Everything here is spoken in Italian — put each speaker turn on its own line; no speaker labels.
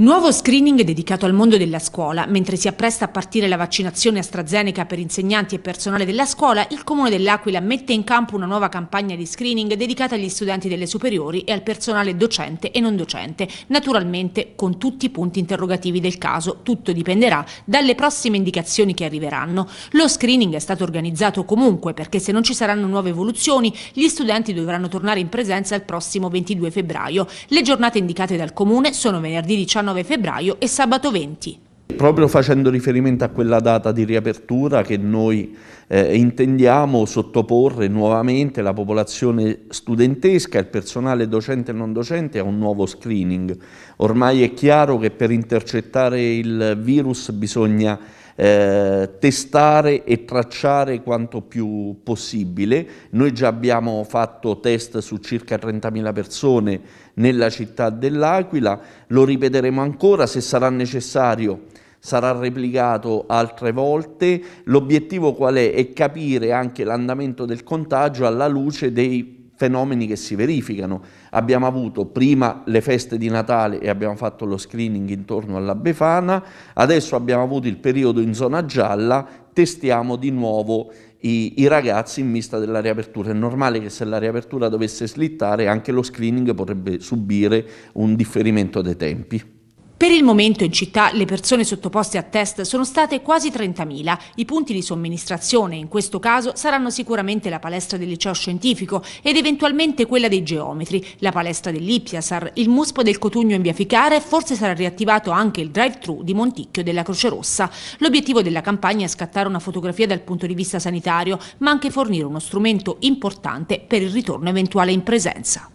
Nuovo screening dedicato al mondo della scuola. Mentre si appresta a partire la vaccinazione AstraZeneca per insegnanti e personale della scuola, il Comune dell'Aquila mette in campo una nuova campagna di screening dedicata agli studenti delle superiori e al personale docente e non docente, naturalmente con tutti i punti interrogativi del caso. Tutto dipenderà dalle prossime indicazioni che arriveranno. Lo screening è stato organizzato comunque perché se non ci saranno nuove evoluzioni, gli studenti dovranno tornare in presenza il prossimo 22 febbraio. Le giornate indicate dal Comune sono venerdì 19 19 febbraio e sabato 20.
Proprio facendo riferimento a quella data di riapertura che noi eh, intendiamo sottoporre nuovamente la popolazione studentesca, il personale docente e non docente a un nuovo screening. Ormai è chiaro che per intercettare il virus bisogna eh, testare e tracciare quanto più possibile. Noi già abbiamo fatto test su circa 30.000 persone nella città dell'Aquila, lo ripeteremo ancora se sarà necessario sarà replicato altre volte. L'obiettivo qual è? È capire anche l'andamento del contagio alla luce dei fenomeni che si verificano. Abbiamo avuto prima le feste di Natale e abbiamo fatto lo screening intorno alla Befana, adesso abbiamo avuto il periodo in zona gialla, testiamo di nuovo i, i ragazzi in vista della riapertura. È normale che se la riapertura dovesse slittare anche lo screening potrebbe subire un differimento dei tempi.
Per il momento in città le persone sottoposte a test sono state quasi 30.000. I punti di somministrazione in questo caso saranno sicuramente la palestra del liceo scientifico ed eventualmente quella dei geometri, la palestra dell'Ippiasar, il muspo del Cotugno in via Ficare e forse sarà riattivato anche il drive-thru di Monticchio della Croce Rossa. L'obiettivo della campagna è scattare una fotografia dal punto di vista sanitario, ma anche fornire uno strumento importante per il ritorno eventuale in presenza.